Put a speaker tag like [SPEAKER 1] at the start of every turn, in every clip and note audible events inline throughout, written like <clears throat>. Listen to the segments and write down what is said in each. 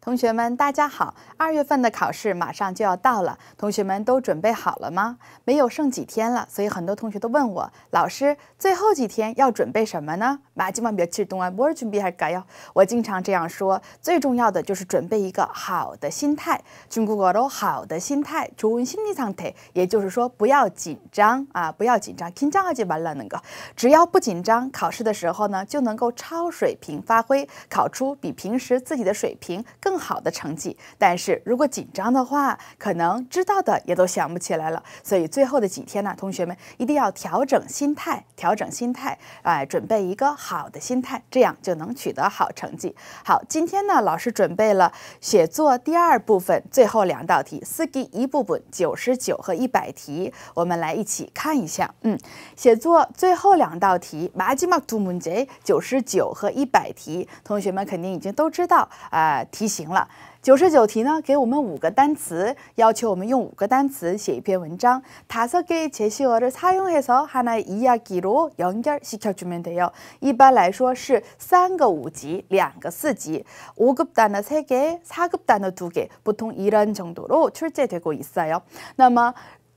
[SPEAKER 1] 同学们，大家好！二月份的考试马上就要到了，同学们都准备好了吗？没有剩几天了，所以很多同学都问我：“老师，最后几天要准备什么呢？”啊，今晚别去东动不是准备还是哟！我经常这样说，最重要的就是准备一个好的心态。中国话都好的心态，重新的常态，也就是说不要紧张啊，不要紧张，紧张而且完了那个，只要不紧张，考试的时候呢就能够超水平发挥，考出比平时自己的水平。更好的成绩，但是如果紧张的话，可能知道的也都想不起来了。所以最后的几天呢，同学们一定要调整心态，调整心态，哎，准备一个好的心态，这样就能取得好成绩。好，今天呢，老师准备了写作第二部分最后两道题，四级一部分九十九和一百题，我们来一起看一下。嗯，写作最后两道题，马吉马图门杰九十九和一百题，同学们肯定已经都知道啊，题。 行了。九十九题呢，给我们五个单词，要求我们用五个单词写一篇文章。다섯 개의 제시어를 사용해서 하나의 이야기로 연결시켜주면 돼요. 일반来说是 3个 5级, 2个 4级, 5급 단어 3개, 4급 단어 2개, 보통 이런 정도로 출제되고 있어요. 那么 能都写上的话，当然是最好的。다쓰면당연히다좋겠지만一般来说，五个单词当中肯定有一个不认识的单词。한두개정도모르는거는보편적이에요所以呢，아는거를가지고최대한열심히쓰는게좋고요모르는단어를억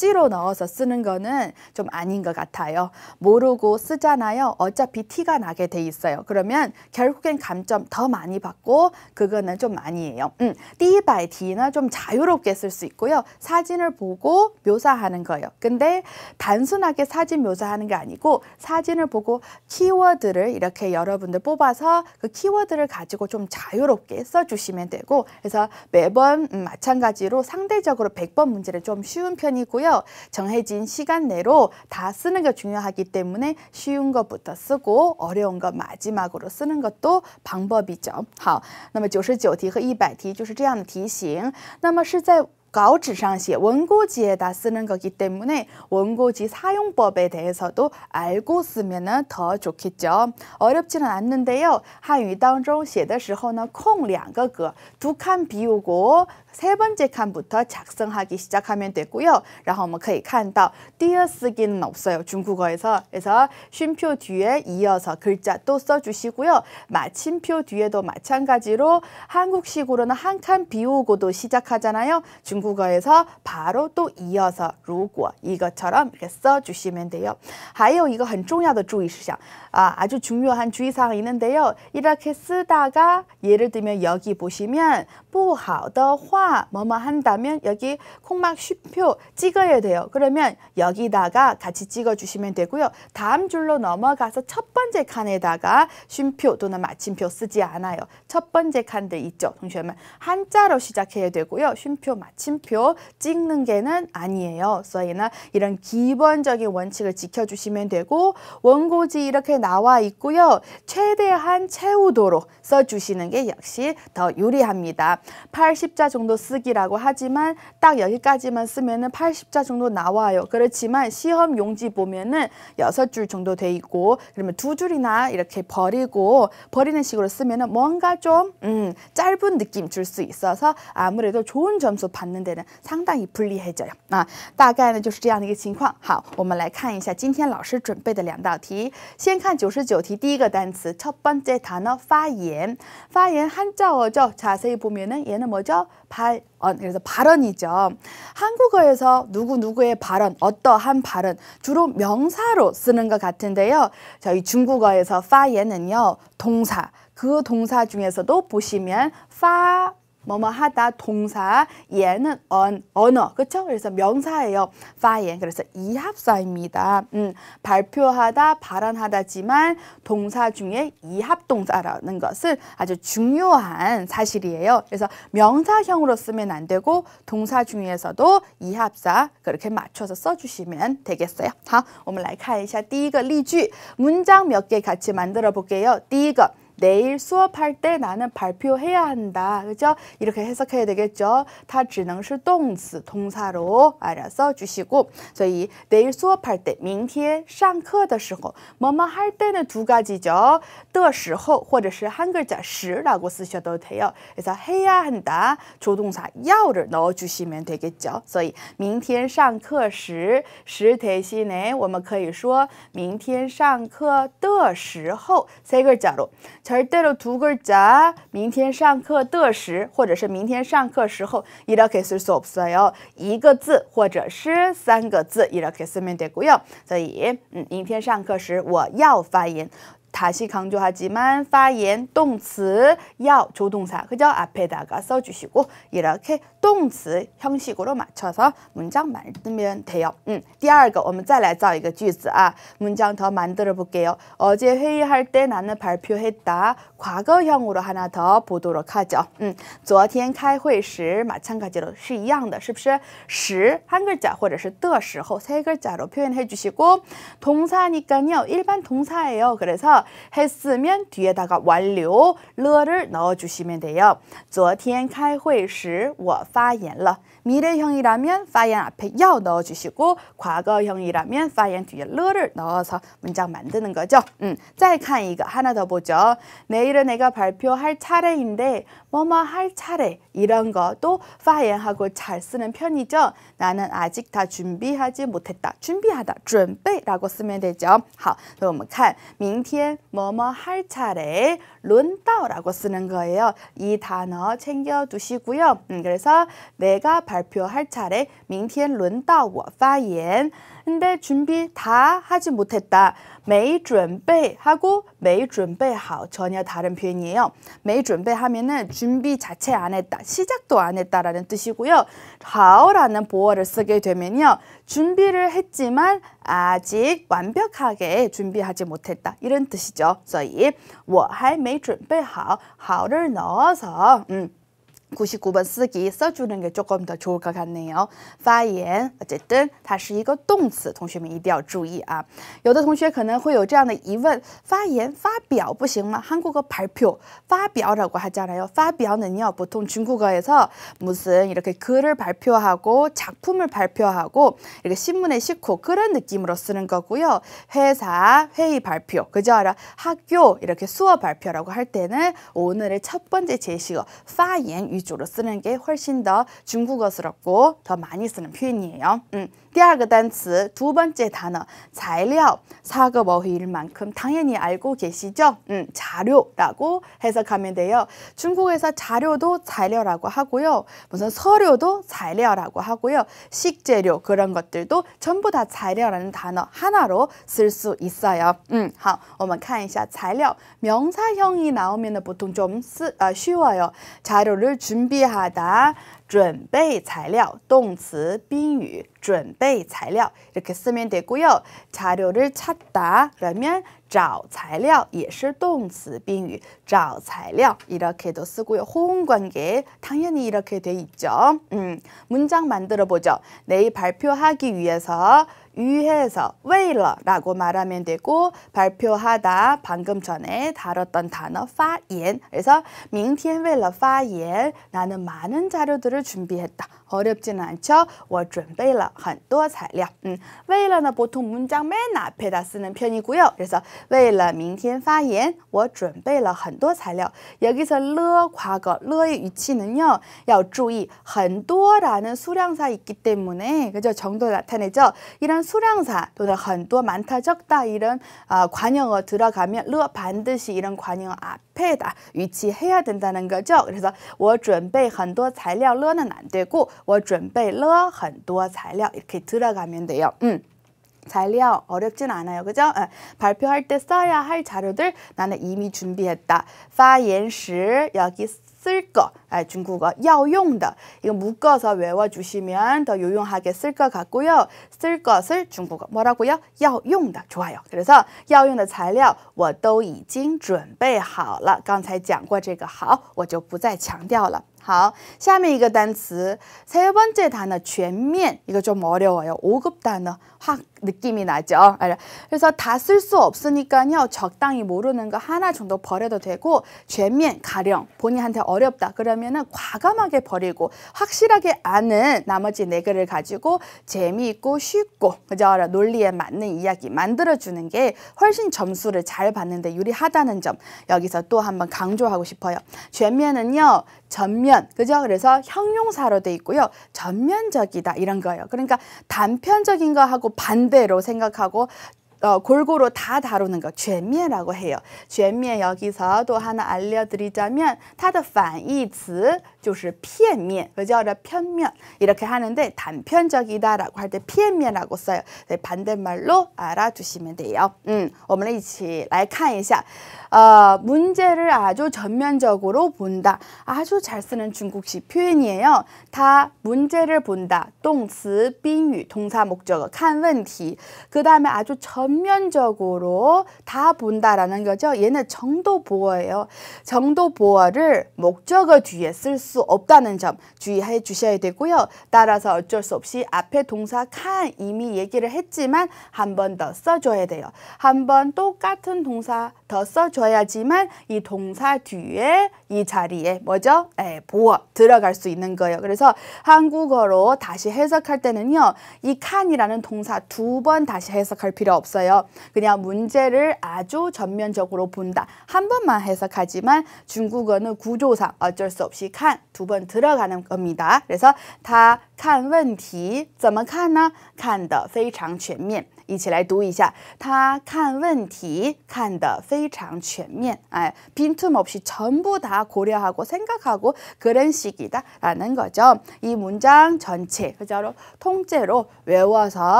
[SPEAKER 1] 억지로 넣어서 쓰는 거는 좀 아닌 것 같아요. 모르고 쓰잖아요. 어차피 티가 나게 돼 있어요. 그러면 결국엔 감점 더 많이 받고 그거는 좀 아니에요. 음, 띠바이티나좀 자유롭게 쓸 수 있고요. 사진을 보고 묘사하는 거예요. 근데 단순하게 사진 묘사하는 게 아니고 사진을 보고 키워드를 이렇게 여러분들 뽑아서 그 키워드를 가지고 좀 자유롭게 써주시면 되고 그래서 매번 음, 마찬가지로 상대적으로 100번 문제를 좀 쉬운 편이고요. 있는데요. 정해진 시간 내로 다 쓰는 게 중요하기 때문에 쉬운 것부터 쓰고 어려운 것 마지막으로 쓰는 것도 방법이죠. 好那么九十题和一百题就是这样的题型那么是在稿纸上写원고지에 쓰는 거기 때문에 원고지 사용법에 대해서도 알고 쓰면은 더 좋겠죠. 어렵지는 않는데요. 한유当中写的时候呢, 콩两个格, 두칸 비우고 세 번째 칸부터 작성하기 시작하면 되고요. 然后我们可以看到第二쓰기는 없어요. 중국어에서. 그래서 쉼표 뒤에 이어서 글자 또 써주시고요. 마침표 뒤에도 마찬가지로 한국식으로는 한 칸 비우고도 시작하잖아요. 중국어에서 바로 또 이어서 如果 이것처럼 이렇게 써주시면 돼요. 还有 이거 很重要的注意事项. 아, 아주 중요한 주의사항이 있는데요. 이렇게 쓰다가 예를 들면 여기 보시면 不好的话 뭐뭐 뭐뭐 한다면 여기 콩막 쉼표 찍어야 돼요. 그러면 여기다가 같이 찍어주시면 되고요. 다음 줄로 넘어가서 첫 번째 칸에다가 쉼표 또는 마침표 쓰지 않아요. 첫 번째 칸들 있죠. 동시에 한자로 시작해야 되고요. 쉼표, 마침표 찍는 게는 아니에요. 그래서이나 이런 기본적인 원칙을 지켜주시면 되고 원고지 이렇게 나와 있고요. 최대한 채우도록 써주시는 게 역시 더 유리합니다. 80자 정도 정도 쓰기라고 하지만 딱 여기까지만 쓰면은 80자 정도 나와요. 그렇지만 시험 용지 보면은 여섯 줄 정도 돼 있고 그러면 두 줄이나 이렇게 버리고 버리는 식으로 쓰면은 뭔가 좀 음, 짧은 느낌 줄 수 있어서 아무래도 좋은 점수 받는 데는 상당히 불리해져요. 아, 大概呢就是这样的一个情况。好，我们来看一下今天老师准备的两道题。先看九十九题第一个单词첫 번째 단어 发言，发言 한자어죠. 자세히 보면은 얘는 뭐죠? 발언 어, 그래서 발언이죠. 한국어에서 누구 누구의 발언, 어떠한 발언 주로 명사로 쓰는 것 같은데요. 저희 중국어에서 파예는요 동사 그 동사 중에서도 보시면 파 뭐뭐 하다 동사 얘는 언 언어 그렇죠? 그래서 명사예요. 파이엔 그래서 이합사입니다. 음, 발표하다 발언하다지만 동사 중에 이합동사라는 것은 아주 중요한 사실이에요. 그래서 명사형으로 쓰면 안 되고 동사 중에서도 이합사 그렇게 맞춰서 써주시면 되겠어요. 자, 我们来看一下第一个例句 문장 몇 개 같이 만들어 볼게요. 第一个 내일 수업할 때 나는 발표해야 한다. 그죠? 이렇게 해석해야 되겠죠? 다只能是动词 동사로 알아서 주시고 저희 내일 수업할 때, 明天上课的时候뭐뭐 할 때는 두 가지죠. 的时候或者是한 글자 1라고 쓰셔도 돼요. 그래서 해야 한다. 조동사 야를 넣어주시면 되겠죠. 所以明天上课时,时 대신에 我们可以说明天上课的时候세 글자로 절대로두글자明天上课的时，或者是明天上课时候，이렇게쓸수없어요一个字，或者是三个字，이렇게쓰면되고요所以，嗯，明天上课时我要发言。 다시 강조하지만 파옌 동词 야 조동사 그죠? 앞에다가 써주시고 이렇게 동词 형식으로 맞춰서 문장 만들면 돼요. 음, 第二个我们再来造一个句子啊 문장 더 만들어 볼게요. 어제 회의할 때 나는 발표했다. 과거형으로 하나 더 보도록 하죠. 음, 昨天开会时 마찬가지로 是一样的,是不是?시 한 글자 或者是的时候세 글자로 표현해 주시고 동사니까요. 일반 동사예요. 그래서 했으면 뒤에다가 완료, 러를 넣어주시면 돼요. 昨天开会时我发言了。 미래형이라면 파이언 앞에 야 넣어주시고 과거형이라면 파이언 뒤에 러를 넣어서 문장 만드는 거죠. 음, 再看 이거 하나 더 보죠. 내일은 내가 발표할 차례인데 뭐뭐 할 차례 이런 것도 파이언하고 잘 쓰는 편이죠. 나는 아직 다 준비하지 못했다. 준비하다, 준비라고 쓰면 되죠. 好,我们看明天 뭐뭐 할 차례 론다라고 쓰는 거예요. 이 단어 챙겨두시고요. 음, 그래서 내가 발표할 차례 민티엔 天轮워 파이엔. 근데 준비 다 하지 못했다. 没준비 하고 준비하고 전혀 다른 표현이에요. 没준비 하면은 준비 자체 안 했다. 시작도 안 했다라는 뜻이고요. 하 好라는 보어를 쓰게 되면요. 준비를 했지만 아직 완벽하게 준비하지 못했다. 이런 뜻이죠. 所以我还没准备好,好를 뭐, 넣어서 음. 99번 쓰기 써주는 게 조금 더 좋을 것 같네요. 发言 어쨌든 它是一个动词，同学们一定要注意啊。有的同学可能会有这样的疑问，发言发表不行吗？ 한국어 발표发表라고 하잖아요.发表는요 보통 중국어에서 무슨 이렇게 글을 발표하고 작품을 발표하고 이렇게 신문에 싣고 그런 느낌으로 쓰는 거고요. 회사 회의 발표 그죠? 학교 이렇게 수업 발표라고 할 때는 오늘의 첫 번째 제시어 发言 위주로 쓰는 게 훨씬 더 중국어스럽고 더 많이 쓰는 표현이에요. 음, 第二个单词두 번째 단어 자료 사과머일 만큼 당연히 알고 계시죠? 음, 자료라고 해석하면 돼요. 중국에서 자료도 자료라고 하고요. 무슨 서류도 자료라고 하고요. 식재료 그런 것들도 전부 다 자료라는 단어 하나로 쓸 수 있어요. 음, 好,我们看一下材料 명사형이 나오면 보통 좀 쓰, 아, 쉬워요. 자료를 준비하다 准备材料动词宾语准备材料 이렇게 쓰면 되고요. 자료를 찾다 그러면 找材料也是 동词 宾语找材料 이렇게도 쓰고요. 호응 관계 당연히 이렇게 돼 있죠. 음, 문장 만들어 보죠. 내일 발표하기 위해서 위해서, 为了라고 말하면 되고 발표하다 방금 전에 다뤘던 단어 发言 그래서 明天为了发言 나는 많은 자료들을 준비했다. 어렵지는 않죠? 我准备了很多材料. 음, 为了는 보통 문장 맨 앞에다 쓰는 편이고요. 그래서 为了明天发言,我准备了很多材料. 여기서 了 과거 了의 위치는요. 要注意很多라는 수량사 있기 때문에 그죠? 정도 나타내죠. 이런 수량사 또는 很多 많다 적다 이런 어, 관용어 들어가면 了 반드시 이런 관용어 앞에다 위치해야 된다는 거죠. 그래서 我准备很多材料了는 안 되고 我准备了很多材料이렇게 들어가면 돼요. 음. 잘려 어렵진 않아요. 그죠? 에, 어. 발표할 때 써야 할 자료들 나는 이미 준비했다. 파옌시 여기 쓸 거, 아, 중국어 要用的 이거 묶어서 외워주시면 더 유용하게 쓸것 같고요. 쓸 것을 중국어 뭐라고요? 要用的 좋아요. 그래서 要用的材料我都已经准备好了刚才讲过这个好我就不再强调了 好，下面一个单词，세 번째 단어 全面 이거 좀 어려워요. 오급 단어 확 느낌이 나죠. 그래서 다 쓸 수 없으니까요. 적당히 모르는 거 하나 정도 버려도 되고 全面 가령 본인한테 어렵다 그러면은 과감하게 버리고 확실하게 아는 나머지 네 개를 가지고 재미있고 쉽고 그죠? 논리에 맞는 이야기 만들어 주는 게 훨씬 점수를 잘 받는데 유리하다는 점 여기서 또 한번 강조하고 싶어요. 全面은요. 전면, 그죠? 그래서 형용사로 돼 있고요. 전면적이다 이런 거예요. 그러니까 단편적인 거하고 반대로 생각하고 어, 골고루 다 다루는 거, 죄미라고 해요. 죄미 여기서 또 하나 알려드리자면, 它的反义词就是片面, 그죠? 편면 이렇게 하는데 단편적이다라고 할때 편면이라고 써요. 네, 반대말로 알아두시면 돼요. 음, 我们一起来看一下。 어, 문제를 아주 전면적으로 본다. 아주 잘 쓰는 중국식 표현이에요. 다 문제를 본다. 동词 빙유, 동사 목적어 칸问题그 다음에 아주 전면적으로 다 본다라는 거죠. 얘는 정도 보어예요. 정도 보어를 목적어 뒤에 쓸 수 없다는 점 주의해 주셔야 되고요. 따라서 어쩔 수 없이 앞에 동사 칸 이미 얘기를 했지만 한 번 더 써줘야 돼요. 한 번 똑같은 동사 더 써줘야 줘야지만 이 동사 뒤에 이 자리에 뭐죠? 에, 예, 보어 들어갈 수 있는 거예요. 그래서 한국어로 다시 해석할 때는요. 이 칸이라는 동사 두 번 다시 해석할 필요 없어요. 그냥 문제를 아주 전면적으로 본다. 한 번만 해석하지만 중국어는 구조상 어쩔 수 없이 칸 두 번 들어가는 겁니다. 그래서 다看问题怎么看呢？看得非常全面。 一起来读一下。他看问题看得非常全面，哎，빈틈없이전부다고려하고생각하고그런식이다라는거죠이문장전체그자로통째로외워서사용하시는게좋을것같아요嗯，再看一个。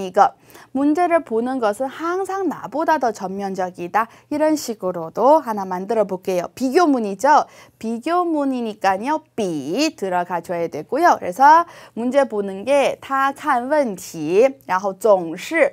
[SPEAKER 1] 음, 문제를 보는 것은 항상 나보다 더 전면적이다. 이런 식으로도 하나 만들어 볼게요. 비교문이죠. 비교문이니까요. 비 들어가 줘야 되고요. 그래서 문제 보는 게다看问题然后总是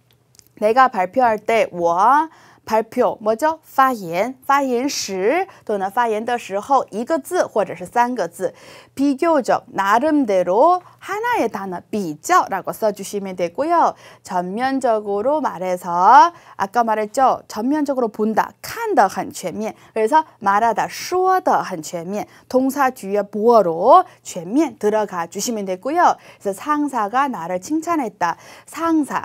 [SPEAKER 1] 내가 발표할 때我 발표 뭐죠? 发言,发言时 또는 发言的时候一个字或者是三个字 비교적 나름대로 하나의 단어 비교라고 써주시면 되고요. 전면적으로 말해서 아까 말했죠? 전면적으로 본다, 看得很全面 그래서 말하다, 说得很全面 동사 뒤에 보어로 全面 들어가 주시면 되고요. 그래서 상사가 나를 칭찬했다, 상사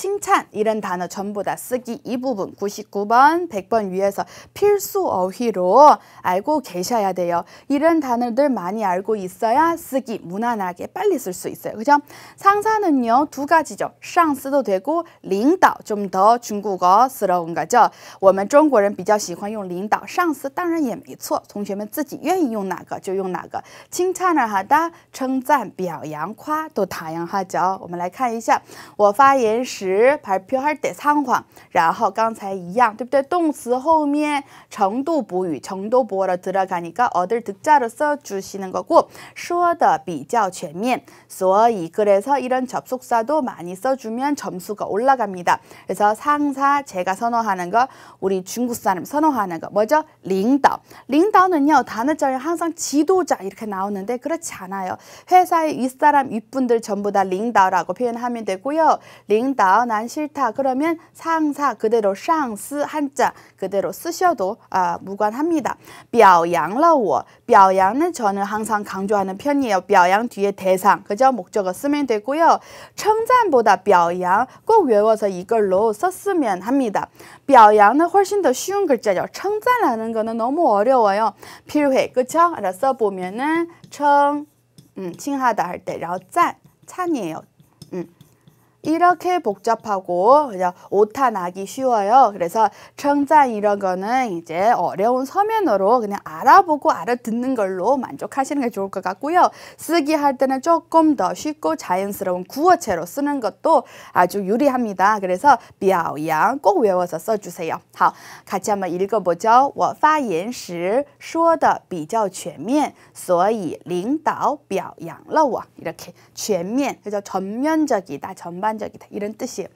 [SPEAKER 1] 칭찬 이런 단어 전부 다 쓰기 이 부분 99번 100번 위에서 필수 어휘로 알고 계셔야 돼요. 이런 단어들 많이 알고 있어야 쓰기 무난하게 빨리 쓸 수 있어요. 그죠? 상사는요 두 가지죠. 상스도 되고 领导좀더 중국어스러운 거죠. 我们中国人比较喜欢用领导上司当然也没错同学们自己愿意用哪个就用哪个 칭찬을 하다, 称赞,表扬,夸都다양하죠. 我们来看一下我发言时 值발표할때 상황，然后刚才一样，对不对？动词后面程度补语，程度보러 들어가니까 어딜 듣자로서 주시는 거고, 说的比较全面，所以그래서 이런 접속사도 많이 써주면 점수가 올라갑니다. 그래서 상사 제가 선호하는 거, 우리 중국 사람 선호하는 거, 뭐죠? 领导. 领导는요 단어자에 항상 지도자 이렇게 나오는데 그렇지 않아요. 회사의 윗사람 윗분들 전부 다 领导라고 표현하면 되고요. 领导 싫난 아, 싫다 그러면 상사 그대로 상스 한자 그대로 쓰셔도 아, 무관합니다. 表扬了我,表扬은 저는 항상 강조하는 편이에요. 表扬 뒤에 대상, 그죠? 목적어 쓰면 되고요. 청잔보다 表扬꼭 외워서 이걸로 썼으면 합니다. 表扬은 훨씬 더 쉬운 글자죠. 청잔하는 거는 너무 어려워요. 필회, 그쵸? 알아 써보면은 청, 음, 칭하다 할 때, 然后 찬, 찬이에요. 이렇게 복잡하고 그냥 오타 나기 쉬워요. 그래서 청잔 이런 거는 이제 어려운 서면으로 그냥 알아보고 알아듣는 걸로 만족하시는 게 좋을 것 같고요. 쓰기 할 때는 조금 더 쉽고 자연스러운 구어체로 쓰는 것도 아주 유리합니다. 그래서 비아오양 꼭 외워서 써주세요. 好, 같이 한번 읽어보죠. 我发言时说的比较全面,所以领导表扬了我. 이렇게 全面, 그래서 전면적이다, 전반 적이다 이런 뜻이에요.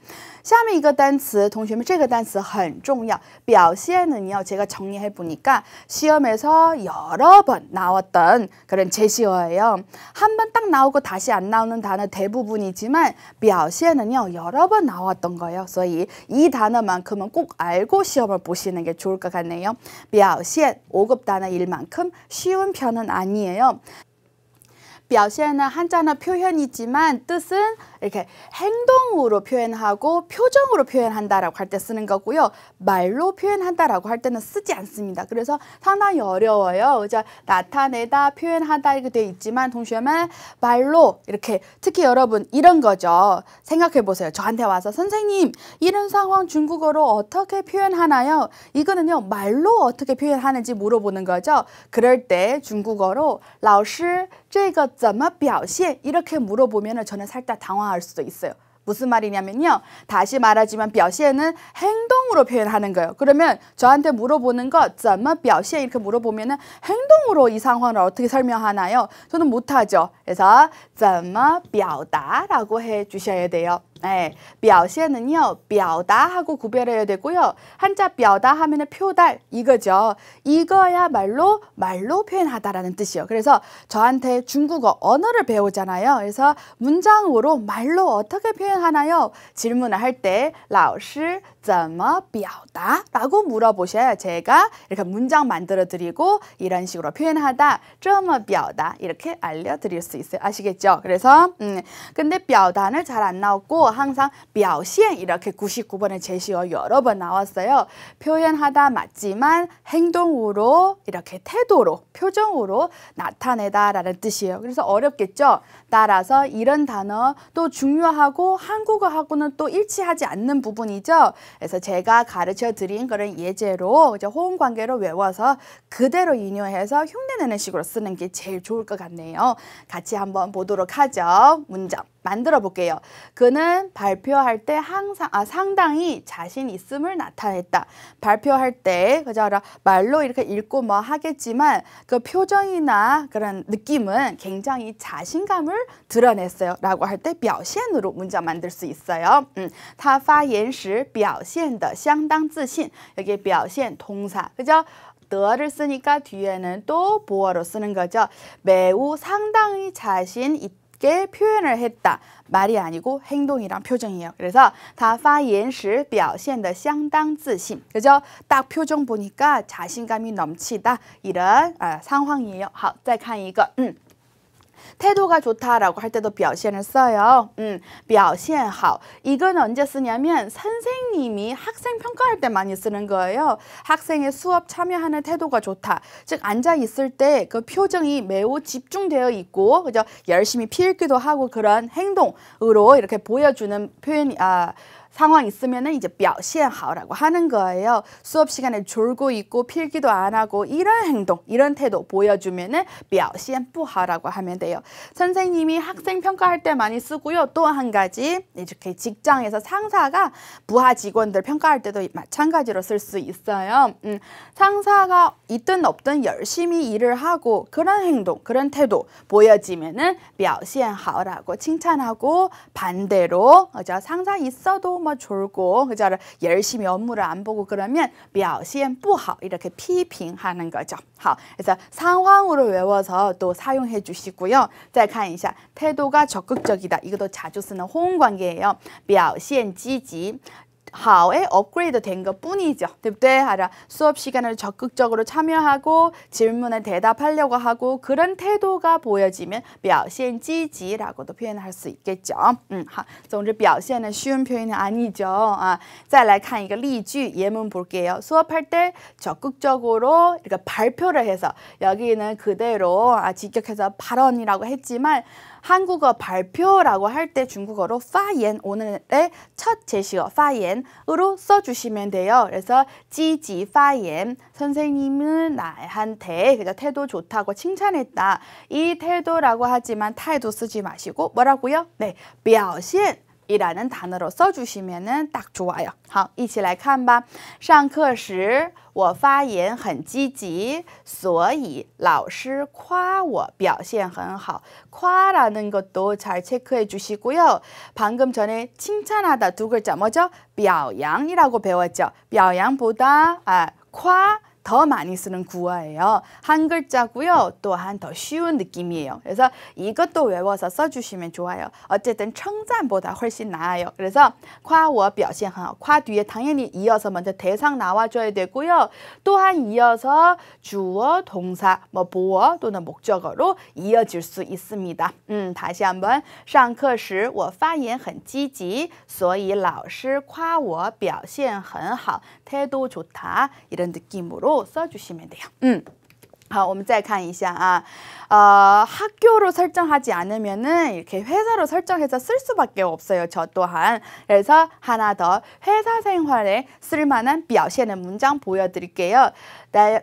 [SPEAKER 1] 下面一个单词，同学们这个单词很重要。表现은요 제가 정리해 보니까 시험에서 여러 번 나왔던 그런 제시어예요. 한 번 딱 나오고 다시 안 나오는 단어 대부분이지만 表现은요 여러 번 나왔던 거예요. 所以이 단어만큼은 꼭 알고 시험을 보시는 게 좋을 것 같네요. 表现 5급 단어일 만큼 쉬운 편은 아니에요. 表现은 한자나 표현이지만 뜻은 이렇게 행동으로 표현하고 표정으로 표현한다라고 할 때 쓰는 거고요. 말로 표현한다라고 할 때는 쓰지 않습니다. 그래서 상당히 어려워요. 그죠? 나타내다, 표현하다 이렇게 돼 있지만 동시에 말로 이렇게 특히 여러분 이런 거죠. 생각해 보세요. 저한테 와서 선생님 이런 상황 중국어로 어떻게 표현하나요? 이거는요. 말로 어떻게 표현하는지 물어보는 거죠. 그럴 때 중국어로 老师这个怎么表现 이렇게 물어보면 저는 살짝 당황 나올 수도 있어요. 무슨 말이냐면요. 다시 말하지만 表现은 행동으로 표현하는 거예요. 그러면 저한테 물어보는 것, 怎么表现 이렇게 물어보면 은 행동으로 이 상황을 어떻게 설명하나요? 저는 못하죠. 그래서 怎么表达라고 해주셔야 돼요. 네, 表现은요表达하고 구별해야 되고요. 한자 表达하면은 표달 이거죠. 이거야말로 말로 표현하다라는 뜻이요. 그래서 저한테 중국어 언어를 배우잖아요. 그래서 문장으로 말로 어떻게 표현하나요? 질문을 할때 老师怎么表达라고 물어보셔야 제가 이렇게 문장 만들어 드리고 이런 식으로 표현하다 这么表达 이렇게 알려 드릴 수 있어요. 아시겠죠? 그래서 음 근데 表达는 잘안나오고 항상表现 이렇게 99번의 제시어 여러 번 나왔어요. 표현하다 맞지만 행동으로 이렇게 태도로 표정으로 나타내다라는 뜻이에요. 그래서 어렵겠죠? 따라서 이런 단어 또 중요하고 한국어하고는 또 일치하지 않는 부분이죠. 그래서 제가 가르쳐 드린 그런 예제로 이제 호응 관계로 외워서 그대로 인용해서 흉내내는 식으로 쓰는 게 제일 좋을 것 같네요. 같이 한번 보도록 하죠. 문장 만들어 볼게요. 그는 발표할 때 항상 아 상당히 자신 있음을 나타냈다. 발표할 때 그저 말로 이렇게 읽고 뭐 하겠지만 그 표정이나 그런 느낌은 굉장히 자신감을 드러냈어요. 라고 할때 表现으로 문장 만들 수 있어요. 음, 他发言时表现的相当自信. 여기 表现 동사. 그죠? 더를 쓰니까 뒤에는 또 보어로 쓰는 거죠. 매우 상당히 자신 있다. 게 표현을 했다. 말이 아니고 행동이랑 표정이에요. 그래서 다发言时表现的相当自信. 그죠? 딱 표정 보니까 자신감이 넘치다. 이런 아, 상황이에요. 好,再看一个. 음. 태도가 좋다라고 할 때도 表现을 써요. 음, 表现好. 이건 언제 쓰냐면 선생님이 학생 평가할 때 많이 쓰는 거예요. 학생의 수업 참여하는 태도가 좋다. 즉 앉아 있을 때 그 표정이 매우 집중되어 있고 그죠? 열심히 필기도 하고 그런 행동으로 이렇게 보여주는 표현이 아 상황 있으면은 이제 表现好라고 하는 거예요. 수업 시간에 졸고 있고 필기도 안 하고 이런 행동, 이런 태도 보여주면은 表现不好라고 하면 돼요. 선생님이 학생 평가할 때 많이 쓰고요. 또 한 가지 이렇게 직장에서 상사가 부하 직원들 평가할 때도 마찬가지로 쓸 수 있어요. 음, 상사가 있든 없든 열심히 일을 하고 그런 행동, 그런 태도 보여지면은 表现好라고 칭찬하고 반대로 그 상사 있어도 뭐뭐 졸고 그자를 열심히 업무를 안 보고 그러면 表现不好 이렇게 피핑하는 거죠. 好, 그래서 상황으로 외워서 또 사용해 주시고요. 再看一下 태도가 적극적이다. 이것도 자주 쓰는 호응 관계예요. 表现积极 how에 업그레이드 된 것 뿐이죠. 对不对? 수업 시간을 적극적으로 참여하고 질문에 대답하려고 하고 그런 태도가 보여지면 表现积极라고도 표현할 수 있겠죠. 음, 하. 总之表现은 쉬운 표현이 아니죠. 아, 再来看一个例句 예문 볼게요. 수업할 때 적극적으로 이렇게 발표를 해서 여기는 그대로 아, 직격해서 발언이라고 했지만 한국어 발표라고 할 때 중국어로 파옌 오늘의 첫 제시어 파옌으로 써주시면 돼요. 그래서 지지 파옌 선생님은 나한테 그냥 태도 좋다고 칭찬했다. 이 태도라고 하지만 태도 쓰지 마시고 뭐라고요? 네, 表现 이라는 단어로 써주시면 딱 좋아요. 好,一起来看吧.上课时我发言很积极,所以老师夸我表现很好. 夸라는 것도 잘 체크해 주시고요. 방금 전에 칭찬하다 두 글자 뭐죠? 表扬이라고 배웠죠. 表扬보다 아, 夸더 많이 쓰는 구어예요. 한 글자고요. 또한 더 쉬운 느낌이에요. 그래서 이것도 외워서 써주시면 좋아요. 어쨌든 청赞보다 훨씬 나아요. 그래서 과워 벼现很好. 과 뒤에 당연히 이어서 먼저 대상 나와줘야 되고요. 또한 이어서 주어, 동사, 뭐 보어 또는 목적어로 이어질 수 있습니다. 음, 다시 한번 上课时我发言很积极,所以老师夸我表现很好,태도 좋다 이런 느낌으로 로 써주시면 돼요. 음. 好，我们再看一下啊， 아, 어, 아, 아, 학교로 설정하지 않으면은 이렇게 회사로 설정해서 쓸 수밖에 없어요. 저 또한. 그래서 하나 더 회사 생활에 쓸만한 表现의 문장 보여드릴게요.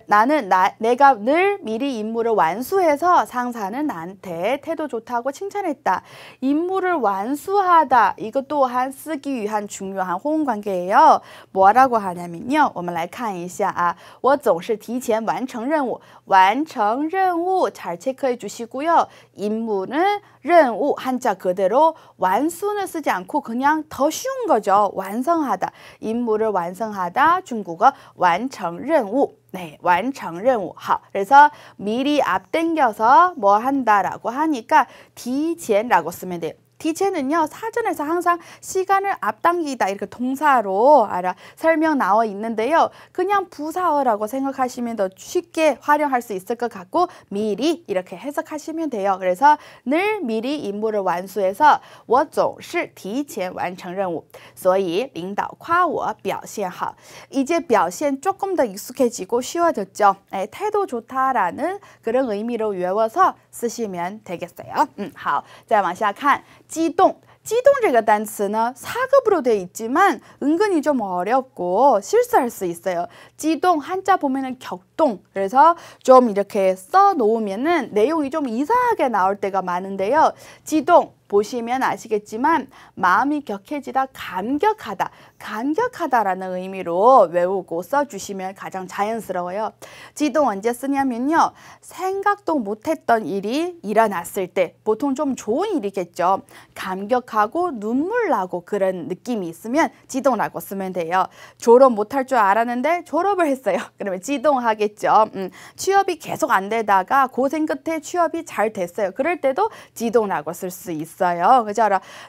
[SPEAKER 1] 나, 는 나, 내가 늘 미리 임무를 완수해서 상사는 나한테 태도 좋다고 칭찬했다. 임무를 완수하다. 이것 또한 쓰기 위한 중요한 호응 관계예요. 뭐라고 하냐면요. 我们来看一下啊.我总是提前完成任务.完成任务잘 체크해 주시고요. 임무는 任务 한자 그대로 완수는 쓰지 않고 그냥 더 쉬운 거죠. 완성하다. 임무를 완성하다. 중국어 완成任务. 네, 완성任务.그래서 미리 앞당겨서 뭐 한다라고 하니까 提前라고 쓰면 돼요. 디제는요 사전에서 항상 시간을 앞당기다 이렇게 동사로 알아 설명 나와 있는데요. 그냥 부사어라고 생각하시면 더 쉽게 활용할 수 있을 것 같고 미리 이렇게 해석하시면 돼요. 그래서 늘 미리 임무를 완수해서 我总是提前完成任务.所以领导夸我表现好. 이제 表现 조금 더 익숙해지고 쉬워졌죠. 네, 태도 좋다라는 그런 의미로 외워서 쓰시면되겠어요嗯，好，再往下看，激动。 음, 찌동 제가 단스는 사급으로 돼 있지만 은근히 좀 어렵고 실수할 수 있어요. 찌동 한자 보면은 격동. 그래서 좀 이렇게 써 놓으면은 내용이 좀 이상하게 나올 때가 많은데요. 찌동 보시면 아시겠지만 마음이 격해지다 감격하다 간격하다라는 의미로 외우고 써주시면 가장 자연스러워요. 지동 언제 쓰냐면요. 생각도 못했던 일이 일어났을 때 보통 좀 좋은 일이겠죠. 감격하고 눈물 나고 그런 느낌이 있으면 지동라고 쓰면 돼요. 졸업 못할 줄 알았는데 졸업을 했어요. <laughs> 그러면 지동하겠죠. 음, 취업이 계속 안 되다가 고생 끝에 취업이 잘 됐어요. 그럴 때도 지동라고 쓸 수 있어요. 그죠?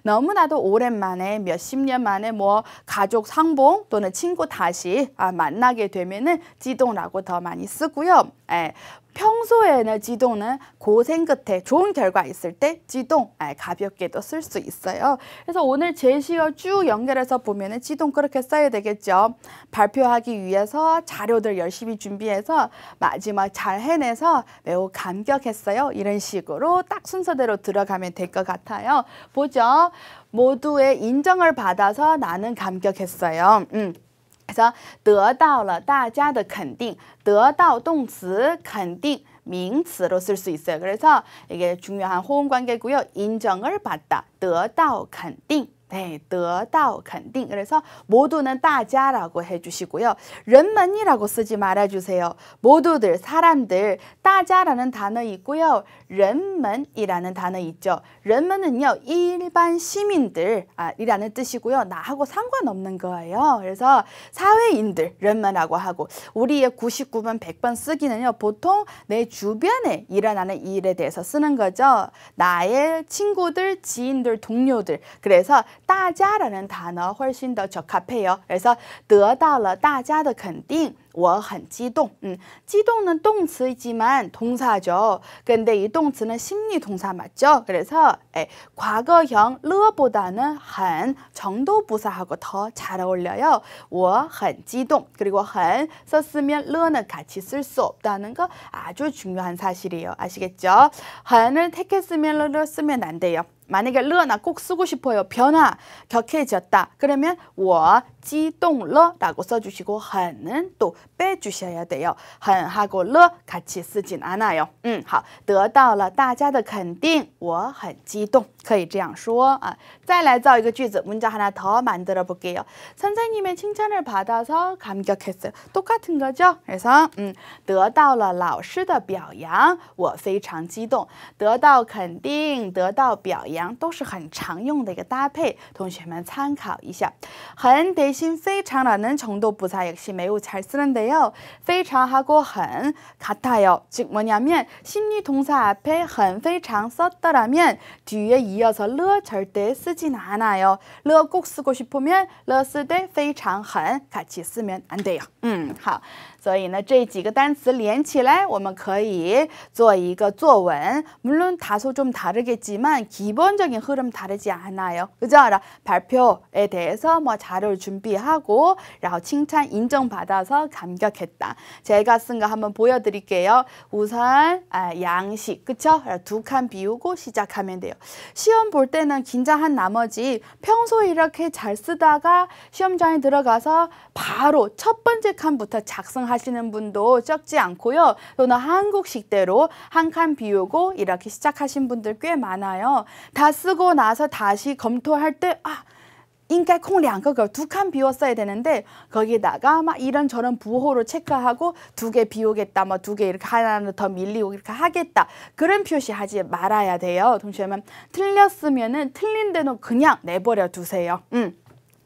[SPEAKER 1] 너무나도 오랜만에 몇 십 년 만에 뭐 가, 가족 상봉 또는 친구 다시 아, 만나게 되면은 지동라고 더 많이 쓰고요. 예, 평소에는 지동은 고생 끝에 좋은 결과 있을 때 지동 아, 가볍게도 쓸 수 있어요. 그래서 오늘 제시어 쭉 연결해서 보면 은 지동 그렇게 써야 되겠죠. 발표하기 위해서 자료들 열심히 준비해서 마지막 잘 해내서 매우 감격했어요. 이런 식으로 딱 순서대로 들어가면 될 것 같아요. 보죠. 모두의 인정을 받아서 나는 감격했어요. 음. 说得到了大家的肯定，得到动词肯定名词都是요그래서이一个中한호응观的고요인정을받的得到肯定。 네, 得到肯定. 그래서 모두는 따자라고 해주시고요. 人们이라고 쓰지 말아주세요. 모두들, 사람들, 따자라는 단어 있고요. 人们이라는 단어 있죠. 人们은요, 일반 시민들, 아, 이라는 뜻이고요. 나하고 상관없는 거예요. 그래서 사회인들, 人们라고 하고, 우리의 99번, 100번 쓰기는요, 보통 내 주변에 일어나는 일에 대해서 쓰는 거죠. 나의 친구들, 지인들, 동료들. 그래서 大家的人谈到会心得交卡配哦，也是得到了大家的肯定。我很激动. 음, 激动은 동사이지만 동사죠. 근데 이 동사는 심리 동사 맞죠? 그래서 에, 예, 과거형 르보다는很 정도 부사하고 더 잘 어울려요. 我很激动. 그리고 很 썼으면 르는 같이 쓸 수 없다는 거 아주 중요한 사실이에요. 아시겠죠? 很을 택했으면 르를 쓰면 안 돼요. 만약에 르나 꼭 쓰고 싶어요. 변화, 격해졌다. 그러면 我激动了라고 써주시고 很은 또白菊香也得要很哈果了，卡奇斯吉娜娜哟，嗯，好，得到了大家的肯定，我很激动。可以这样说啊，再来造一个句子。문자하나더만들어볼게요선생님의칭찬을받아서감격했어요똑같은거죠네선嗯，得到了老师的表扬，我非常激动。得到肯定，得到表扬，都是很常用的一个搭配。同学们参考一下。很、徳性、非常的，能从都不在一些没有常识的哟。非常、好过、很、같아요즉뭐냐면심리동사앞에很、非常썼더라면뒤에 이어서 르 절대 쓰진 않아요. 르꼭 쓰고 싶으면 르 쓸때 非常很 같이 쓰면 안 돼요. 음, 好. 所以呢，这几个单词连起来，我们可以做一个作文。물론다소좀 다르겠지만 기본적인 흐름 다르지 않아요. 그죠? 발표에 대해서 뭐 자료를 준비하고, 라고 칭찬 인정받아서 감격했다. 제가 쓴 거 한번 보여드릴게요. 우선 아, 양식, 그쵸? 두칸 비우고 시작하면 돼요. 시험 볼 때는 긴장한 나머지 평소 이렇게 잘 쓰다가 시험장에 들어가서 바로 첫 번째 칸부터 작성 하시는 분도 적지 않고요. 또는 한국식대로 한 칸 비우고 이렇게 시작하신 분들 꽤 많아요. 다 쓰고 나서 다시 검토할 때 아, 인가 콩량그거 두 칸 비웠어야 되는데 거기다가 막 이런저런 부호로 체크하고 두 개 비우겠다 뭐 두 개 이렇게 하나는 더 밀리고 이렇게 하겠다 그런 표시하지 말아야 돼요 동시에 틀렸으면은 틀린 대로 그냥 내버려 두세요 음.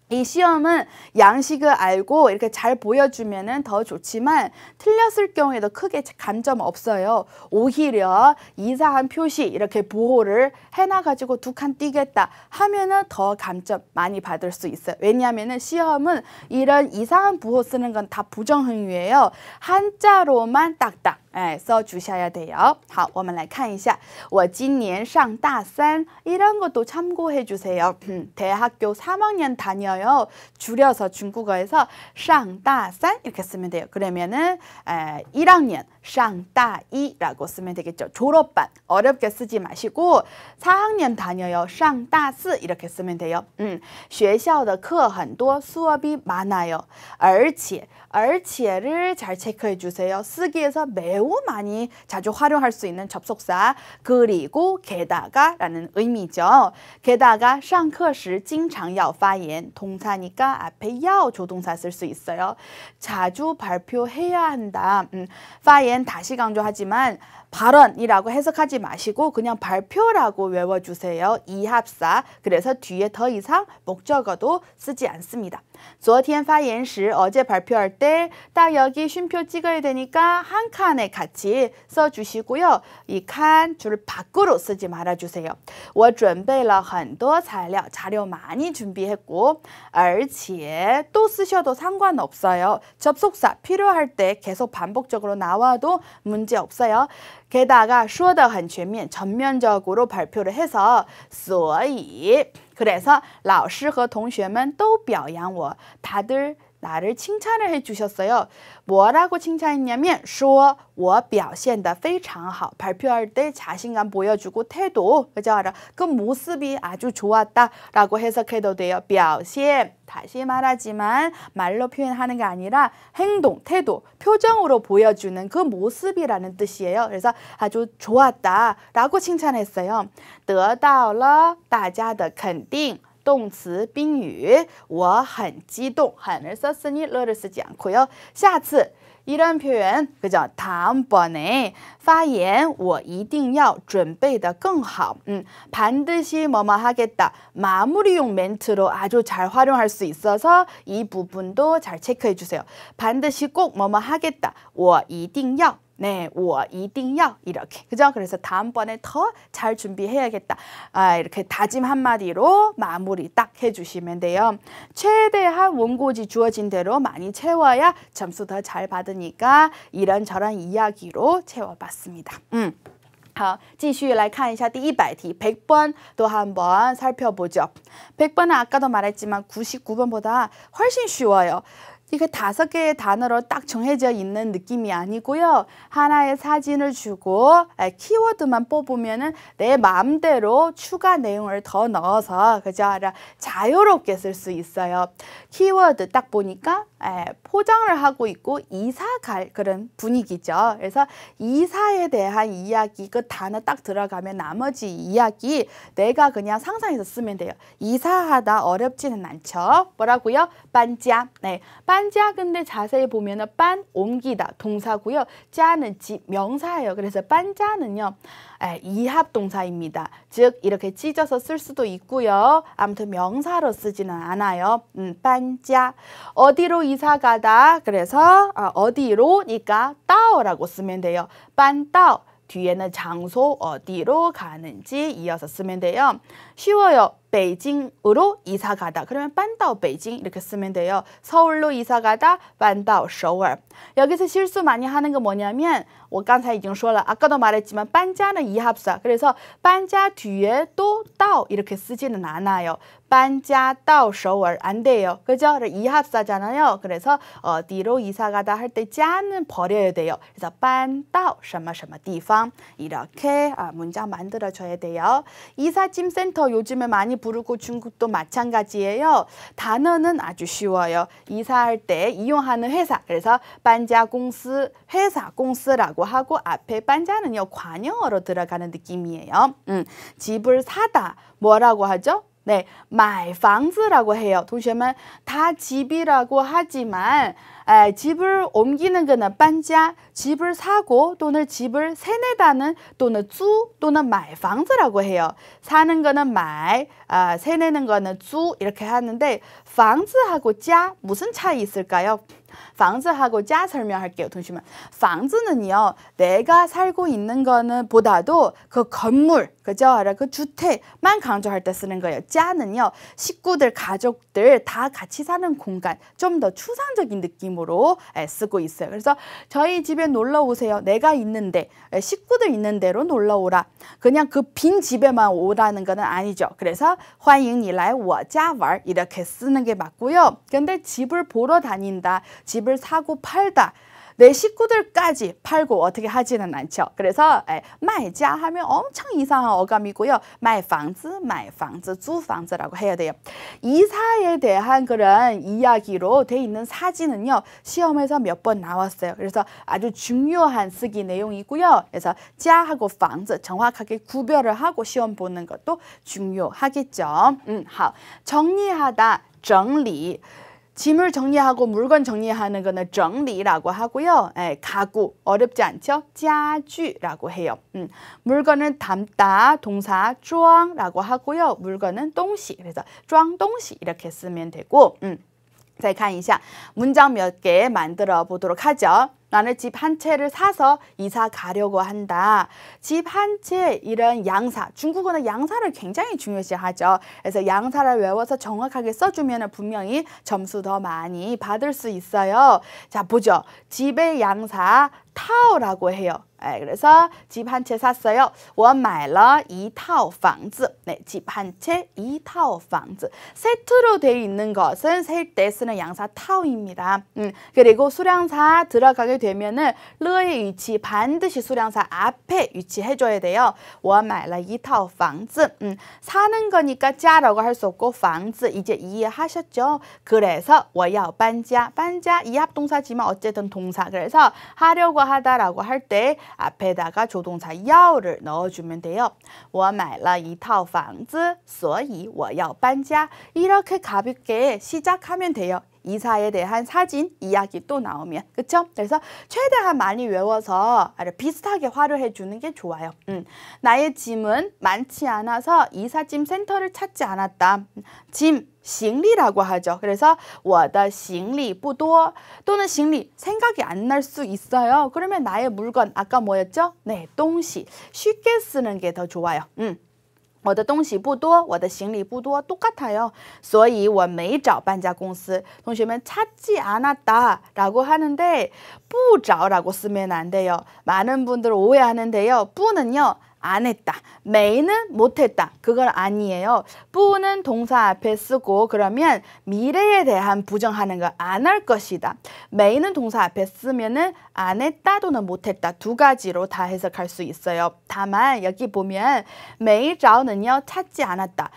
[SPEAKER 1] 이 시험은 양식을 알고 이렇게 잘 보여주면 더 좋지만 틀렸을 경우에도 크게 감점 없어요. 오히려 이상한 표시 이렇게 보호를 해놔가지고 두 칸 띄겠다 하면은 더 감점 많이 받을 수 있어요. 왜냐하면은 시험은 이런 이상한 보호 쓰는 건 다 부정행위예요. 한자로만 딱딱 哎써주셔야 돼요. 好,我们来看一下.我今年上大3 이런 것도 참고해 주세요. 대학교 3학년 다녀요. 줄여서 중국어에서 上大3 이렇게 쓰면 돼요. 그러면은 에, 1학년 上大1라고 쓰면 되겠죠. 졸업반 어렵게 쓰지 마시고 4학년 다녀요. 上大4 이렇게 쓰면 돼요. 음, 学校的课很多수업이 많아요. 而且 r t l 잘 체크해 주세요. 쓰기에서 매우 많이 자주 활용할 수 있는 접속사 그리고 게다가라는 의미죠. 게다가 上课时经常要发言 동사니까 앞에 要 조동사 쓸 수 있어요. 자주 발표해야 한다. 음, 파옌 다시 강조하지만 발언이라고 해석하지 마시고 그냥 발표라고 외워주세요. 이합사 그래서 뒤에 더 이상 목적어도 쓰지 않습니다. 昨天发言时어제 발표할 때 딱 여기 쉼표 찍어야 되니까 한 칸에 같이 써주시고요. 이 칸 줄 밖으로 쓰지 말아주세요. 我准备了很多材料. 자료 많이 준비했고 而且또 쓰셔도 상관없어요. 접속사 필요할 때 계속 반복적으로 나와도 문제없어요. 게다가 说的很全面, 전면적으로 발표를 해서 所以그래서老师和同学们都表扬我，他的。 나를 칭찬을 해주셨어요. 뭐라고 칭찬했냐면 说我表现得非常好 발표할 때 자신감 보여주고 태도 그죠? 그 모습이 아주 좋았다 라고 해석해도 돼요. 表现 다시 말하지만 말로 표현하는 게 아니라 행동, 태도, 표정으로 보여주는 그 모습이라는 뜻이에요. 그래서 아주 좋았다 라고 칭찬했어요. 得到了大家的肯定 动词宾语我很激动很을 썼으니 러를 쓰지 않고요. 下次 이런 표현 그죠? 다음번에 发言我一定要准备的更好. 음, 반드시 뭐뭐 하겠다. 마무리용 멘트로 아주 잘 활용할 수 있어서 이 부분도 잘 체크해 주세요. 반드시 꼭 뭐뭐 하겠다. 我一定要 네, 我一定要 이렇게. 그죠? 그래서 다음번에 더 잘 준비해야겠다. 아, 이렇게 다짐 한마디로 마무리 딱 해주시면 돼요. 최대한 원고지 주어진 대로 많이 채워야 점수 더 잘 받으니까 이런저런 이야기로 채워봤습니다. 음. 好,继续来看一下第100题 어, 100번도 한번 살펴보죠. 100번은 아까도 말했지만 99번보다 훨씬 쉬워요. 이게 다섯 개의 단어로 딱 정해져 있는 느낌이 아니고요. 하나의 사진을 주고 키워드만 뽑으면은 내 마음대로 추가 내용을 더 넣어서 그저 자유롭게 쓸 수 있어요. 키워드 딱 보니까 포장을 하고 있고 이사 갈 그런 분위기죠. 그래서 이사에 대한 이야기 그 단어 딱 들어가면 나머지 이야기 내가 그냥 상상해서 쓰면 돼요. 이사하다 어렵지는 않죠. 뭐라고요? 반지야. 네. 반 빤자 근데 자세히 보면은 빤 옮기다 동사고요. 짜는 집 명사예요. 그래서 빤자는요. 에, 이합 동사입니다. 즉 이렇게 찢어서 쓸 수도 있고요. 아무튼 명사로 쓰지는 않아요. 음, 빤자 어디로 이사 가다. 그래서 아, 어디로니까 따오라고 쓰면 돼요. 빤따 뒤에는 장소 어디로 가는지 이어서 쓰면 돼요. 쉬워요. 베이징으로 이사 가다. 그러면 빤다 베이징 이렇게 쓰면 돼요. 서울로 이사 가다 빤다 서울. 여기서 실수 많이 하는 거 뭐냐면 我刚才已经说了. 뭐 아까도 말했지만 빤자는 이합사. 그래서 빤자 뒤에 또따 이렇게 쓰지는 않아요. 빤자 따 서울 안 돼요. 그죠? 이합사잖아요. 그래서 어디로 이사 가다 할때 자는 버려야 돼요. 그래서 빤다什么什么地方 이렇게 아, 문장 만들어 줘야 돼요. 이삿짐 센터 요즘에 많이 부르고 중국도 마찬가지예요. 단어는 아주 쉬워요. 이사할 때 이용하는 회사. 그래서 반자 공스, 회사 공스라고 하고 앞에 반자는요 관용어로 들어가는 느낌이에요. 음, 집을 사다 뭐라고 하죠? 네, 买방子라고 해요. 동시에다 집이라고 하지만 아, 집을 옮기는 거는 반자, 집을 사고 또는 집을 세내다는 또는 주 또는 말방子라고 해요. 사는 거는 말, 아, 세내는 거는 주 이렇게 하는데 방즈하고 자 무슨 차이 있을까요? 房子하고 자 설명할게요, 동시만. 房子는요, 내가 살고 있는 거는 보다도 그 건물, 그죠? 알아? 그 주택만 강조할 때 쓰는 거예요. 자는요 식구들, 가족들 다 같이 사는 공간, 좀 더 추상적인 느낌으로 예, 쓰고 있어요. 그래서 저희 집에 놀러 오세요. 내가 있는데, 예, 식구들 있는 대로 놀러 오라. 그냥 그 빈 집에만 오라는 거는 아니죠. 그래서 欢迎이来我家玩 이렇게 쓰는 게 맞고요. 근데 집을 보러 다닌다, 집 집을 사고 팔다. 내 식구들까지 팔고 어떻게 하지는 않죠. 그래서 에, 예, 卖자 하면 엄청 이상한 어감이고요. 卖房子,卖房子,주房子라고 해야 돼요. 이사에 대한 그런 이야기로 돼 있는 사진은요. 시험에서 몇 번 나왔어요. 그래서 아주 중요한 쓰기 내용이고요. 그래서 자하고房子 정확하게 구별을 하고 시험 보는 것도 중요하겠죠. 음, 好. 정리하다, 정리. 짐을 정리하고 물건 정리하는 거는 정리라고 하고요. 에, 예, 가구 어렵지 않죠? 자주라고 해요. 음, 물건은 담다 동사 쫑라고 하고요. 물건은 동시 그래서 쫑동시 이렇게 쓰면 되고 음. 再看一下문장몇 개 만들어 보도록 하죠. 나는 집 한 채를 사서 이사 가려고 한다. 집 한 채 이런 양사, 중국어는 양사를 굉장히 중요시하죠. 그래서 양사를 외워서 정확하게 써주면 분명히 점수 더 많이 받을 수 있어요. 자, 보죠. 집의 양사 타오라고 해요. 哎，그래서집한채샀어 요。 我买了一套房子。네집 한채이套房子。세트로되어있는것은셀 때 쓰는 양사 타입니다 음, 그리고 수량사 들어가게 되면은 르의 위치 반드시 수량사 앞에 위치해줘야 돼요. 我买了一套房子. 음, 사는 거니까 자라고 할 수 없고 房子 이제 이해하셨죠? 그래서 我要搬家. 搬家이 합동사지만 어쨌든 동사. 그래서 하려고 하다라고 할 때. 앞에다가 조동사 要를 넣어주면 돼요. 我买了一套房子,所以我要搬家. 이렇게 가볍게 시작하면 돼요. 이사에 대한 사진 이야기 또 나오면 그쵸? 그래서 최대한 많이 외워서 비슷하게 화를 해주는 게 좋아요. 음. 나의 짐은 많지 않아서 이삿짐 센터를 찾지 않았다. 짐行리라고 하죠. 그래서 我的行李不多 또는 行리 생각이 안 날 수 있어요. 그러면 나의 물건 아까 뭐였죠? 네, 동시 쉽게 쓰는 게 더 좋아요. 음. 我的东西不多，我的行李不多，똑같아 요。 所以我没找搬家公司。同学们，찾지않았다라고하는데不找라고쓰면안돼요많은분들오해하는데요不는요 안 했다. 메이는 못했다. 그건 아니에요. 뿌는 동사 앞에 쓰고 그러면 미래에 대한 부정하는 거 안 할 것이다. 메이는 동사 앞에 쓰면은 안 했다 또는 못했다 두 가지로 다 해석할 수 있어요. 다만 여기 보면 메이 자오는요 찾지 않았다.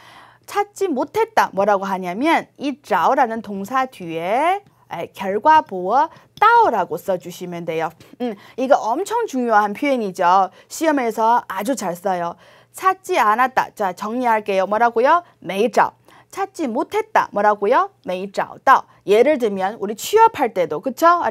[SPEAKER 1] 찾지 못했다 뭐라고 하냐면 이 자오라는 동사 뒤에 결과 보어 따오라고 써주시면 돼요. 음, 이거 엄청 중요한 표현이죠. 시험에서 아주 잘 써요. 찾지 않았다. 자, 정리할게요. 뭐라고요? 메이저. 찾지 못했다. 뭐라고요? 메이저다. 예를 들면 우리 취업할 때도 그렇아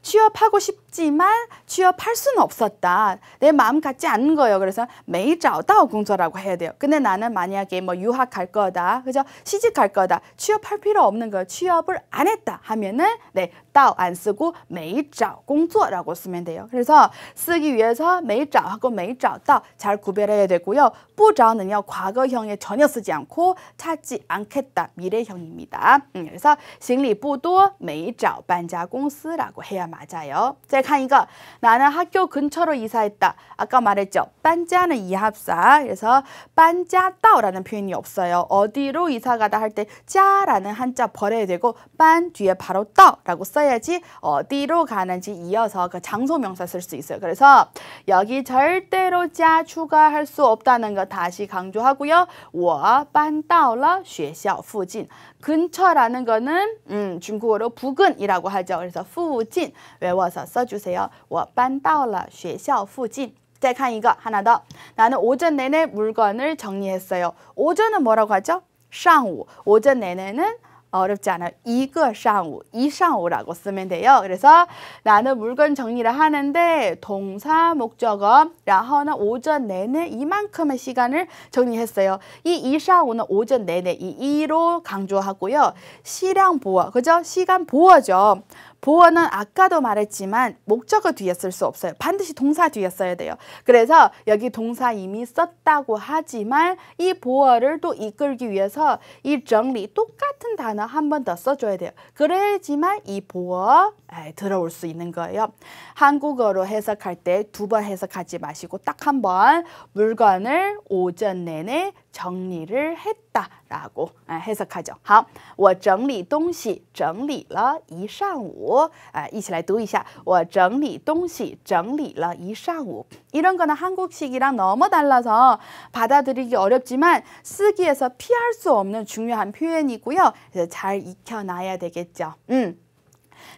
[SPEAKER 1] 취업하고 싶지만 취업할 수는 없었다. 내 마음 같지 않은 거예요. 그래서 매일 找到工作라고 해야 돼요. 근데 나는 만약에 뭐 유학 갈 거다. 그죠? 시집 갈 거다. 취업할 필요 없는 거 취업을 안 했다 하면은 네, 到안 쓰고 매일 找工作라고 쓰면 돼요. 그래서 쓰기 위해서 매일 找하고 매일 找到잘 구별해야 되고요. 不找는요. 과거형에 전혀 쓰지 않고 찾지 않겠다. 미래형입니다. 음, 그래서 行李 이不多, 매일 找搬家 공스라고 해야 맞아요. 再看一个, 나는 학교 근처로 이사했다. 아까 말했죠. 빤자는 이합사. 그래서 빤자다라는 표현이 없어요. 어디로 이사가다 할 때 짜라는 한자 버려야 되고 빤 뒤에 바로 떠라고 써야지 어디로 가는지 이어서 그 장소 명사 쓸 수 있어요. 그래서 여기 절대로 짜 추가할 수 없다는 거 다시 강조하고요. 我搬到了学校附近. 근처라는 거는 음, 중국어로 부근이라고 하죠. 그래서 附近 외워서 써주세요. 我搬到了学校附近.再看一个 하나 더. 나는 오전 내내 물건을 정리했어요. 오전은 뭐라고 하죠? 上午. 오전 내내는 어렵지 않아요. 이거 샹우, 이 샹우라고 쓰면 돼요. 그래서 나는 물건 정리를 하는데 동사 목적어 라허는 오전 내내 이만큼의 시간을 정리했어요. 이 이샹우는 오전 내내 이 이로 강조하고요. 시량 보호, 그죠? 시간 보호죠. 보어는 아까도 말했지만 목적어 뒤에 쓸 수 없어요. 반드시 동사 뒤에 써야 돼요. 그래서 여기 동사 이미 썼다고 하지만 이 보어를 또 이끌기 위해서 이 정리 똑같은 단어 한 번 더 써줘야 돼요. 그래야지만 이 보어 에이, 들어올 수 있는 거예요. 한국어로 해석할 때 두 번 해석하지 마시고 딱 한 번 물건을 오전 내내 정리를 했다라고 아, 해석하죠. 好,我整理东西整理了一上午.一起来读一下.我整理东西整理了一上午. 아, 이런 거는 한국식이랑 너무 달라서 받아들이기 어렵지만 쓰기에서 피할 수 없는 중요한 표현이고요. 잘 익혀놔야 되겠죠. 음.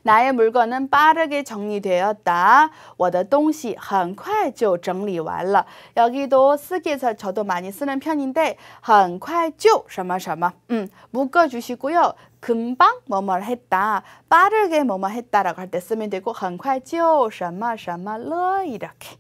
[SPEAKER 1] 나의 물건은 빠르게 정리되었다. 我的东西很快就整理完了. 여기도 쓰기에서 저도 많이 쓰는 편인데 很快就什么什么. 음, 묶어 주시고요. 금방 뭐뭐를 했다. 빠르게 뭐뭐 했다라고 할 때 쓰면 되고 很快就什么什么了 이렇게.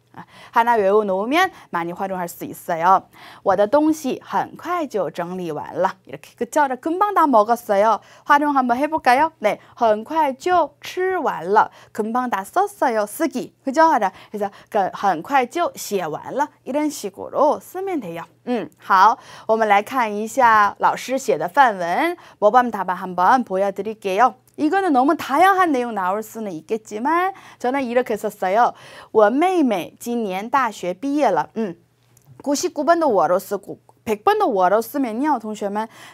[SPEAKER 1] 하나 외워놓으면 많이 활용할 수 있어요. 我的东西很快就整理完了. 이렇게 그쵸? 금방 다 먹었어요. 활용 한번 해볼까요? 네, 很快就吃完了. 금방 다 썼어요. 쓰기. 그죠? 그래서 그 很快就写完了. 이런 식으로 쓰면 돼요. 음, 好,我们来看一下老师写的范文. 모범 답안 한번 보여드릴게요. 이거는 너무 다양한 내용 나올 수는 있겠지만 저는 이렇게 썼어요. 我妹妹今年大学毕业了. 음. 99번도 워로 쓰고 100번도 워로 쓰면요, 동시에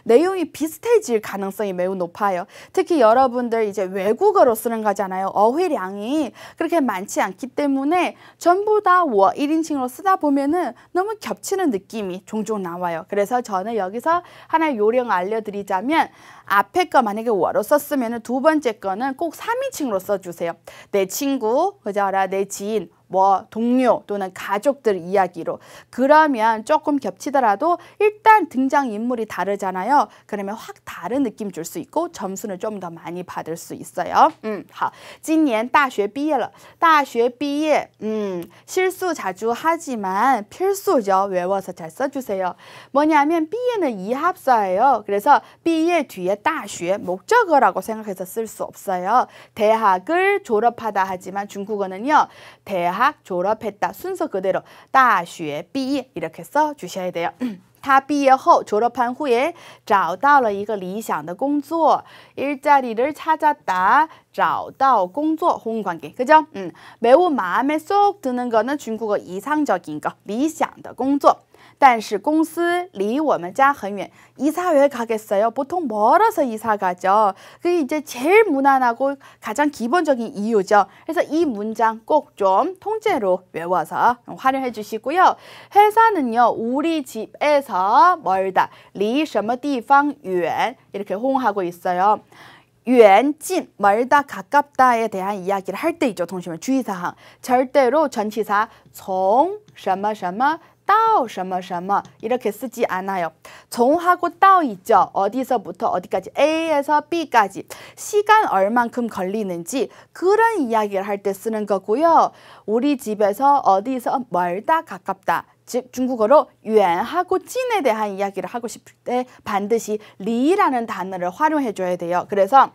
[SPEAKER 1] 내용이 비슷해질 가능성이 매우 높아요. 특히 여러분들 이제 외국어로 쓰는 거잖아요. 어휘량이 그렇게 많지 않기 때문에 전부 다 워, 1인칭으로 쓰다 보면은 너무 겹치는 느낌이 종종 나와요. 그래서 저는 여기서 하나의 요령 알려드리자면 앞에 거 만약에 워로 썼으면 두 번째 거는 꼭 3인칭으로 써주세요. 내 친구, 그저라 내 지인, 뭐 동료 또는 가족들 이야기로 그러면 조금 겹치더라도 일단 등장인물이 다르잖아요. 그러면 확 다른 느낌 줄 수 있고 점수는 좀 더 많이 받을 수 있어요. 음, 好今年大学毕业了大学毕业 음, 실수 자주 하지만 필수죠. 외워서 잘 써주세요. 뭐냐면 毕业는 이합사예요. 그래서 毕业 뒤에 대학学 목적어라고 생각해서 쓸 수 없어요. 대학을 졸업하다 하지만 중국어는요. 대학 졸업했다 순서 그대로 大学毕业 이렇게 써 주셔야 돼요. 他毕业后 <clears throat> 졸업한 후에 找到了一个理想的工作 일자리를 찾았다 找到工作호관계 그죠? 음, 매우 마음에 쏙 드는 거는 중국어 이상적인 거理想的工作 但是公司离我们家很远，이사왜 가겠어요? 보통 멀어서 이사 가죠. 그게 이제 제일 무난하고 가장 기본적인 이유죠. 그래서 이 문장 꼭 좀 통째로 외워서 활용해 주시고요. 회사는요, 우리 집에서 멀다, 离什么地方远 이렇게 호응하고 있어요. 유엔진 멀다 가깝다에 대한 이야기를 할 때 있죠. 동시에 주의사항 절대로 전치사 송什么什么 到什么什么 이렇게 쓰지 않아요. 정하고 到 있죠. 어디서부터 어디까지 A에서 B까지 시간 얼만큼 걸리는지 그런 이야기를 할 때 쓰는 거고요. 우리 집에서 어디서 멀다 가깝다 즉 중국어로 유엔하고 찐에 대한 이야기를 하고 싶을 때 반드시 리라는 단어를 활용해 줘야 돼요. 그래서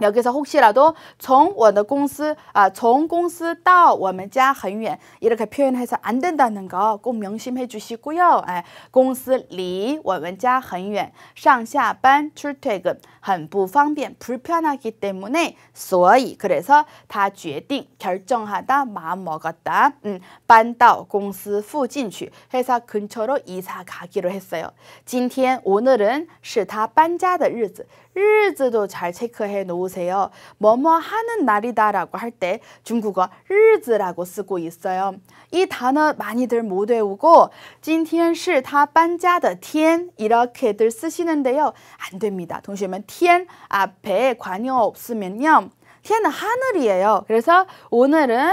[SPEAKER 1] 여기서 혹시라도 정我的公司 아, 정公司到我们家很远 이렇게 표현해서 안 된다는 거 꼭 명심해 주시고요. 에, 공스 离我们家很远 상하반 출퇴근 很不方便 불편하기 때문에 所以 그래서 다决定 결정하다 마음 먹었다. 음, 搬到 공스 附近去 회사 근처로 이사 가기로 했어요. 今天 오늘은 是他搬家的日子 日子도 잘 체크해 놓으세요. 뭐뭐 하는 날이다라고 할 때 중국어 日子라고 쓰고 있어요. 이 단어 많이들 못 외우고 今天是他搬家的天 이렇게들 쓰시는데요. 안 됩니다. 동시에는 天 앞에 관여 없으면요. 天은 하늘이에요. 그래서 오늘은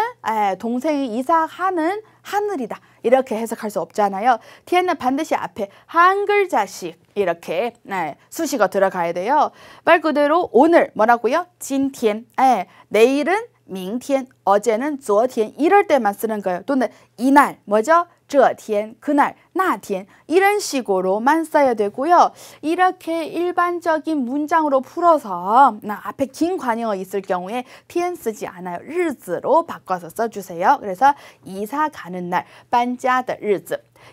[SPEAKER 1] 동생이 이사하는 하늘이다. 이렇게 해석할 수 없잖아요. 티엔은 반드시 앞에 한 글자씩 이렇게 네, 수식어 들어가야 돼요. 말 그대로 오늘 뭐라고요? 진티엔. 네, 내일은 明天, 어제는 昨天 이럴 때만 쓰는 거예요. 또는 이날 뭐죠? 저텐, 그날, 나텐 이런 식으로만 써야 되고요. 이렇게 일반적인 문장으로 풀어서 나 앞에 긴 관용어 있을 경우에 텐 쓰지 않아요. 日子로 바꿔서 써주세요. 그래서 이사 가는 날, 반자의 日子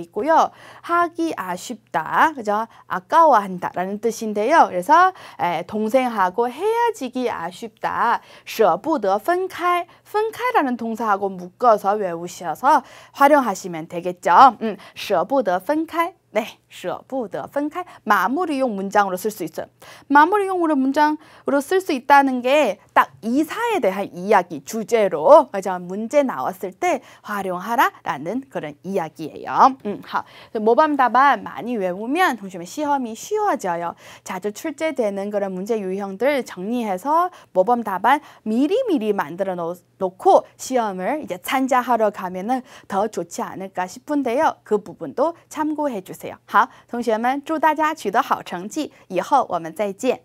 [SPEAKER 1] 있고요. 하기 아쉽다, 그죠? 아까워한다라는 뜻인데요. 그래서 에, 동생하고 헤어지기 아쉽다, 舍不得分开, 分开라는 동사하고 묶어서 외우셔서 활용하시면 되겠죠. 음, 舍不得分开. 네, 舍不得分开. 마무리용 문장으로 쓸 수 있어요. 마무리용으로 문장으로 쓸 수 있다는 게 딱 이사에 대한 이야기, 주제로 그죠? 문제 나왔을 때 활용하라라는 그런 이야기예요. 음, 하. 모범 답안 많이 외우면 동시에 시험이 쉬워져요. 자주 출제되는 그런 문제 유형들 정리해서 모범 답안 미리미리 만들어 놓고 시험을 이제参加하러 가면은 더 좋지 않을까 싶은데요. 그 부분도 참고해 주세요. 好，同学们，祝大家取得好成绩！以后我们再见。